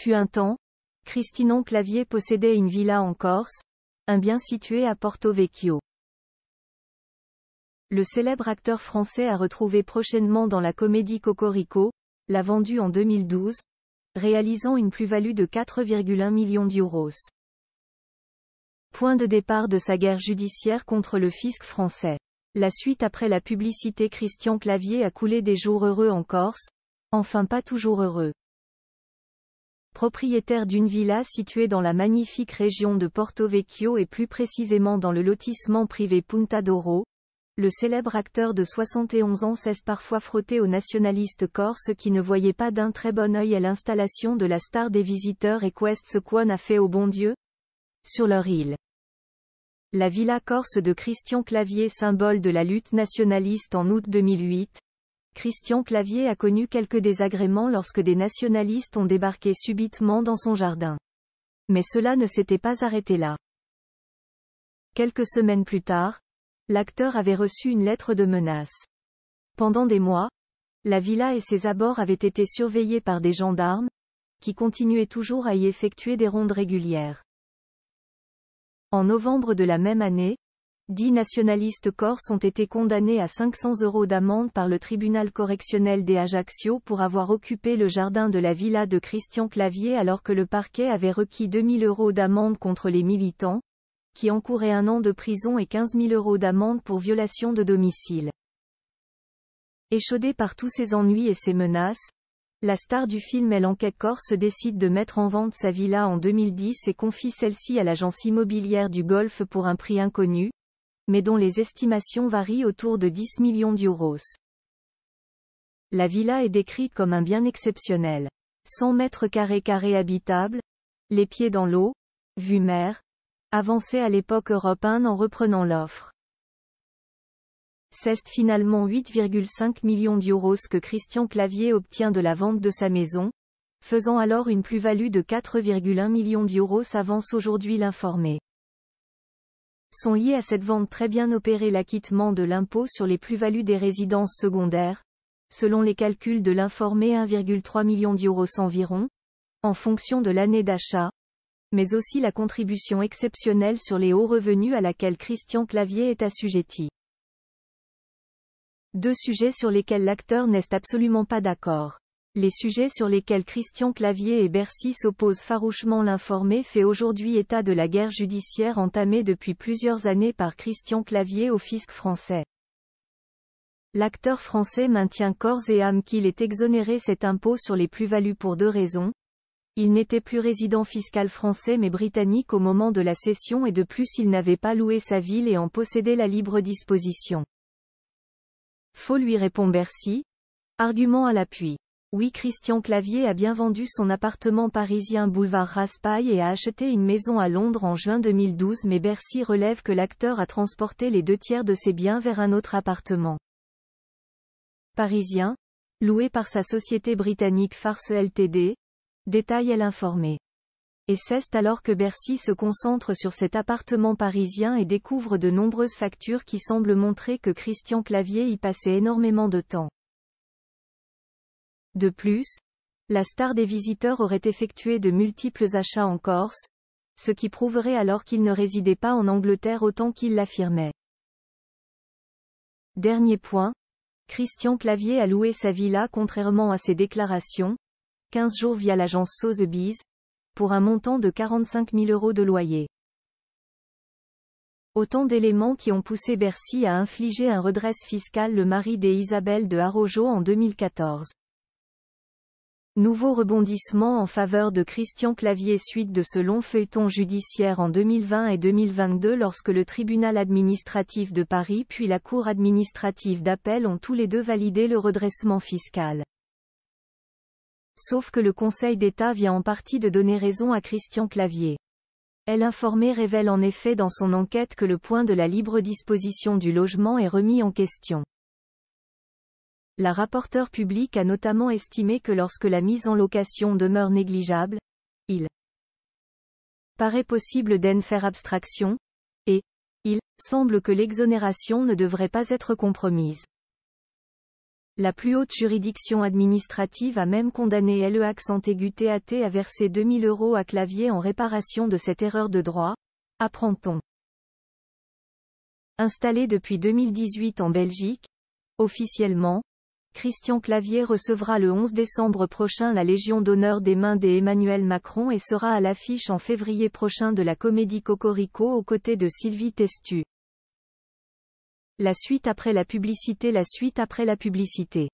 Fut un temps, Christinon Clavier possédait une villa en Corse, un bien situé à Porto Vecchio. Le célèbre acteur français a retrouvé prochainement dans la comédie Cocorico, l'a vendue en 2012, réalisant une plus-value de 4,1 millions d'euros. Point de départ de sa guerre judiciaire contre le fisc français. La suite après la publicité Christian Clavier a coulé des jours heureux en Corse, enfin pas toujours heureux. Propriétaire d'une villa située dans la magnifique région de Porto Vecchio et plus précisément dans le lotissement privé Punta d'Oro, le célèbre acteur de 71 ans cesse parfois frotter aux nationalistes corses qui ne voyaient pas d'un très bon œil à l'installation de la star des visiteurs et Quest ce qu'on a fait au bon Dieu sur leur île. La villa corse de Christian Clavier symbole de la lutte nationaliste en août 2008, Christian Clavier a connu quelques désagréments lorsque des nationalistes ont débarqué subitement dans son jardin. Mais cela ne s'était pas arrêté là. Quelques semaines plus tard, l'acteur avait reçu une lettre de menace. Pendant des mois, la villa et ses abords avaient été surveillés par des gendarmes, qui continuaient toujours à y effectuer des rondes régulières. En novembre de la même année, Dix nationalistes corses ont été condamnés à 500 euros d'amende par le tribunal correctionnel des Ajaccio pour avoir occupé le jardin de la villa de Christian Clavier alors que le parquet avait requis 2000 euros d'amende contre les militants, qui encouraient un an de prison et 15 000 euros d'amende pour violation de domicile. Échaudée par tous ces ennuis et ces menaces, la star du film Elle enquête corse décide de mettre en vente sa villa en 2010 et confie celle-ci à l'agence immobilière du Golfe pour un prix inconnu, mais dont les estimations varient autour de 10 millions d'euros. La villa est décrite comme un bien exceptionnel. 100 mètres carrés carrés habitables, les pieds dans l'eau, vue mer, avancée à l'époque Europe 1 en reprenant l'offre. C'est finalement 8,5 millions d'euros que Christian Clavier obtient de la vente de sa maison, faisant alors une plus-value de 4,1 millions d'euros avance aujourd'hui l'informé sont liés à cette vente très bien opérée l'acquittement de l'impôt sur les plus-values des résidences secondaires, selon les calculs de l'informé 1,3 million d'euros environ, en fonction de l'année d'achat, mais aussi la contribution exceptionnelle sur les hauts revenus à laquelle Christian Clavier est assujetti. Deux sujets sur lesquels l'acteur n'est absolument pas d'accord. Les sujets sur lesquels Christian Clavier et Bercy s'opposent farouchement l'informé fait aujourd'hui état de la guerre judiciaire entamée depuis plusieurs années par Christian Clavier au fisc français. L'acteur français maintient corps et âme qu'il est exonéré cet impôt sur les plus-values pour deux raisons. Il n'était plus résident fiscal français mais britannique au moment de la cession et de plus il n'avait pas loué sa ville et en possédait la libre disposition. Faux lui répond Bercy. Argument à l'appui. Oui Christian Clavier a bien vendu son appartement parisien boulevard Raspail et a acheté une maison à Londres en juin 2012 mais Bercy relève que l'acteur a transporté les deux tiers de ses biens vers un autre appartement. Parisien, loué par sa société britannique Farce LTD, détaille elle Et c'est alors que Bercy se concentre sur cet appartement parisien et découvre de nombreuses factures qui semblent montrer que Christian Clavier y passait énormément de temps. De plus, la star des visiteurs aurait effectué de multiples achats en Corse, ce qui prouverait alors qu'il ne résidait pas en Angleterre autant qu'il l'affirmait. Dernier point, Christian Clavier a loué sa villa contrairement à ses déclarations, 15 jours via l'agence Sotheby's, pour un montant de 45 000 euros de loyer. Autant d'éléments qui ont poussé Bercy à infliger un redresse fiscal le mari des de Harojo en 2014. Nouveau rebondissement en faveur de Christian Clavier suite de ce long feuilleton judiciaire en 2020 et 2022 lorsque le tribunal administratif de Paris puis la Cour administrative d'appel ont tous les deux validé le redressement fiscal. Sauf que le Conseil d'État vient en partie de donner raison à Christian Clavier. Elle informée révèle en effet dans son enquête que le point de la libre disposition du logement est remis en question. La rapporteure publique a notamment estimé que lorsque la mise en location demeure négligeable, il paraît possible d'en faire abstraction, et il semble que l'exonération ne devrait pas être compromise. La plus haute juridiction administrative a même condamné LE en aigu TAT à verser 2000 euros à clavier en réparation de cette erreur de droit, apprend-on. Installé depuis 2018 en Belgique, officiellement, Christian Clavier recevra le 11 décembre prochain la Légion d'honneur des mains d'Emmanuel Macron et sera à l'affiche en février prochain de la comédie Cocorico aux côtés de Sylvie Testu. La suite après la publicité La suite après la publicité